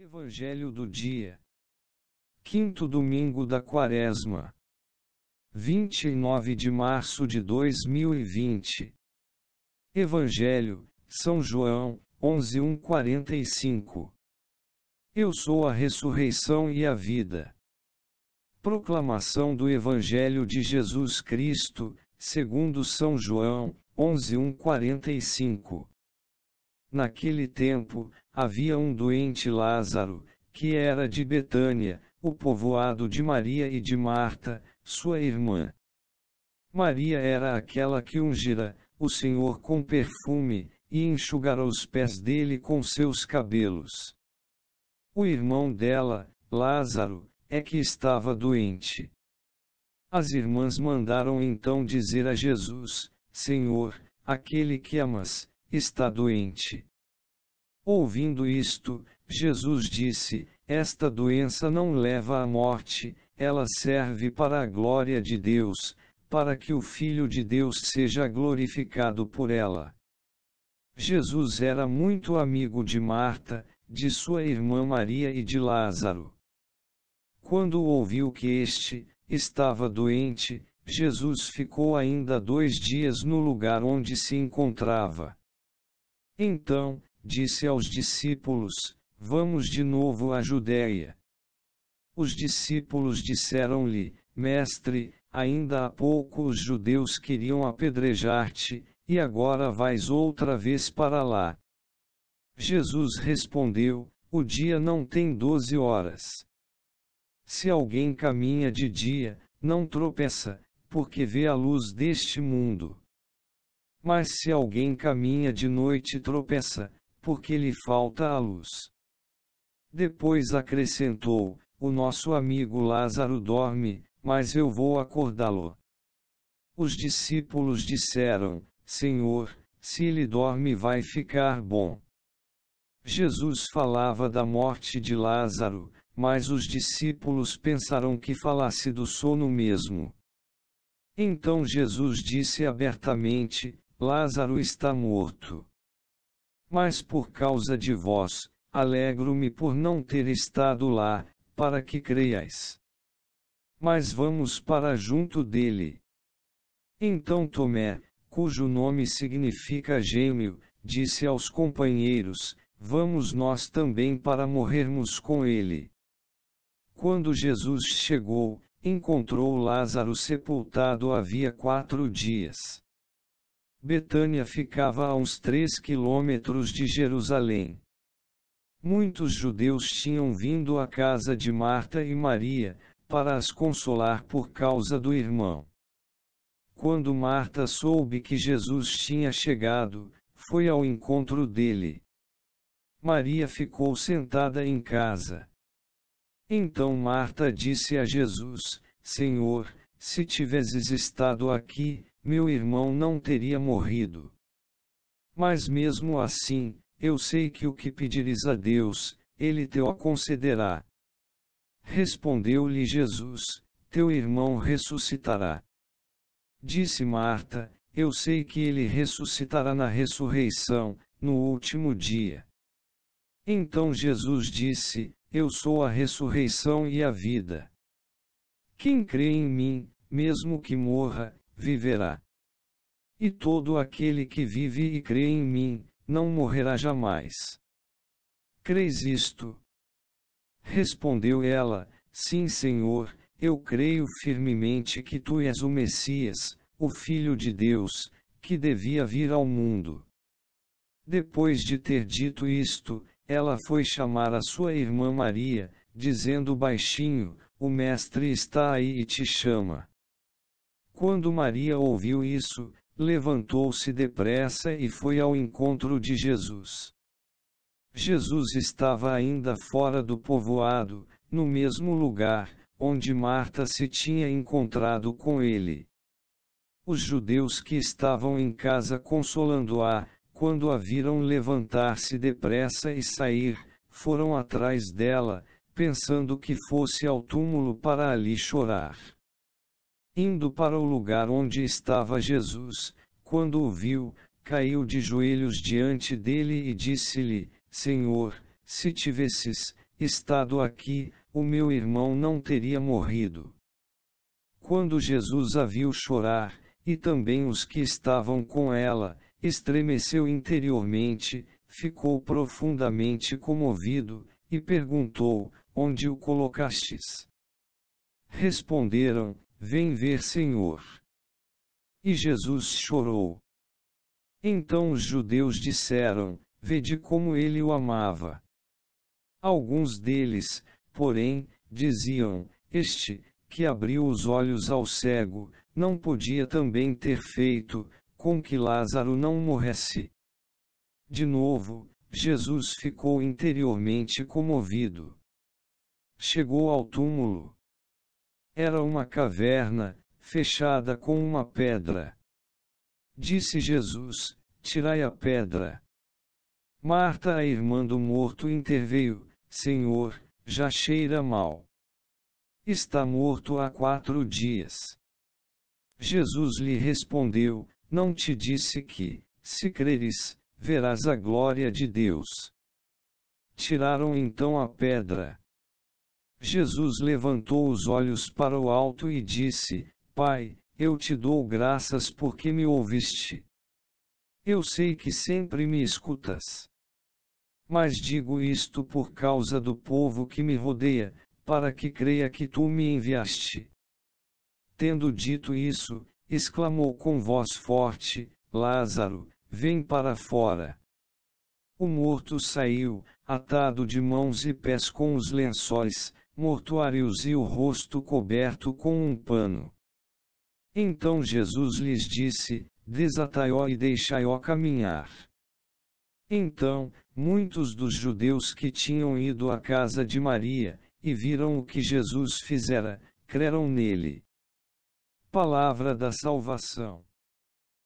Evangelho do dia. Quinto domingo da Quaresma. 29 de março de 2020. Evangelho, São João, 11:145. Eu sou a ressurreição e a vida. Proclamação do Evangelho de Jesus Cristo, segundo São João, 11:145. Naquele tempo, havia um doente Lázaro, que era de Betânia, o povoado de Maria e de Marta, sua irmã. Maria era aquela que ungira o Senhor com perfume e enxugara os pés dele com seus cabelos. O irmão dela, Lázaro, é que estava doente. As irmãs mandaram então dizer a Jesus: Senhor, aquele que amas, está doente. Ouvindo isto, Jesus disse: Esta doença não leva à morte, ela serve para a glória de Deus, para que o Filho de Deus seja glorificado por ela. Jesus era muito amigo de Marta, de sua irmã Maria e de Lázaro. Quando ouviu que este estava doente, Jesus ficou ainda dois dias no lugar onde se encontrava. Então, disse aos discípulos: Vamos de novo à Judéia. Os discípulos disseram-lhe: Mestre, ainda há pouco os judeus queriam apedrejar-te, e agora vais outra vez para lá. Jesus respondeu: O dia não tem doze horas. Se alguém caminha de dia, não tropeça, porque vê a luz deste mundo. Mas se alguém caminha de noite e tropeça, porque lhe falta a luz. Depois acrescentou: O nosso amigo Lázaro dorme, mas eu vou acordá-lo. Os discípulos disseram: Senhor, se ele dorme, vai ficar bom. Jesus falava da morte de Lázaro, mas os discípulos pensaram que falasse do sono mesmo. Então Jesus disse abertamente: Lázaro está morto. Mas por causa de vós, alegro-me por não ter estado lá, para que creias. Mas vamos para junto dele. Então Tomé, cujo nome significa gêmeo, disse aos companheiros: Vamos nós também para morrermos com ele. Quando Jesus chegou, encontrou Lázaro sepultado havia quatro dias. Betânia ficava a uns três quilômetros de Jerusalém. Muitos judeus tinham vindo à casa de Marta e Maria, para as consolar por causa do irmão. Quando Marta soube que Jesus tinha chegado, foi ao encontro dele. Maria ficou sentada em casa. Então Marta disse a Jesus: Senhor, se tivesses estado aqui, meu irmão não teria morrido. Mas mesmo assim, eu sei que o que pedires a Deus, ele te o concederá. Respondeu-lhe Jesus: Teu irmão ressuscitará. Disse Marta: Eu sei que ele ressuscitará na ressurreição, no último dia. Então Jesus disse: Eu sou a ressurreição e a vida. Quem crê em mim, mesmo que morra, viverá. E todo aquele que vive e crê em mim, não morrerá jamais. Crês isto? Respondeu ela: Sim, Senhor, eu creio firmemente que tu és o Messias, o Filho de Deus, que devia vir ao mundo. Depois de ter dito isto, ela foi chamar a sua irmã Maria, dizendo baixinho: O Mestre está aí e te chama. Quando Maria ouviu isso, levantou-se depressa e foi ao encontro de Jesus. Jesus estava ainda fora do povoado, no mesmo lugar onde Marta se tinha encontrado com ele. Os judeus que estavam em casa consolando-a, quando a viram levantar-se depressa e sair, foram atrás dela, pensando que fosse ao túmulo para ali chorar. Indo para o lugar onde estava Jesus, quando o viu, caiu de joelhos diante dele e disse-lhe: Senhor, se tivesses estado aqui, o meu irmão não teria morrido. Quando Jesus a viu chorar, e também os que estavam com ela, estremeceu interiormente, ficou profundamente comovido, e perguntou: Onde o colocastes? Responderam: Vem ver, Senhor. E Jesus chorou. Então os judeus disseram: Vede como ele o amava. Alguns deles, porém, diziam: Este, que abriu os olhos ao cego, não podia também ter feito com que Lázaro não morresse. De novo, Jesus ficou interiormente comovido. Chegou ao túmulo. Era uma caverna, fechada com uma pedra. Disse Jesus: Tirai a pedra. Marta, a irmã do morto, interveio: Senhor, já cheira mal. Está morto há quatro dias. Jesus lhe respondeu: Não te disse que, se creres, verás a glória de Deus. Tiraram então a pedra. Jesus levantou os olhos para o alto e disse: Pai, eu te dou graças porque me ouviste. Eu sei que sempre me escutas. Mas digo isto por causa do povo que me rodeia, para que creia que tu me enviaste. Tendo dito isso, exclamou com voz forte: Lázaro, vem para fora. O morto saiu, atado de mãos e pés com os lençóis, mortuários e o rosto coberto com um pano. Então Jesus lhes disse: Desatai-o e deixai-o caminhar. Então, muitos dos judeus que tinham ido à casa de Maria, e viram o que Jesus fizera, creram nele. Palavra da Salvação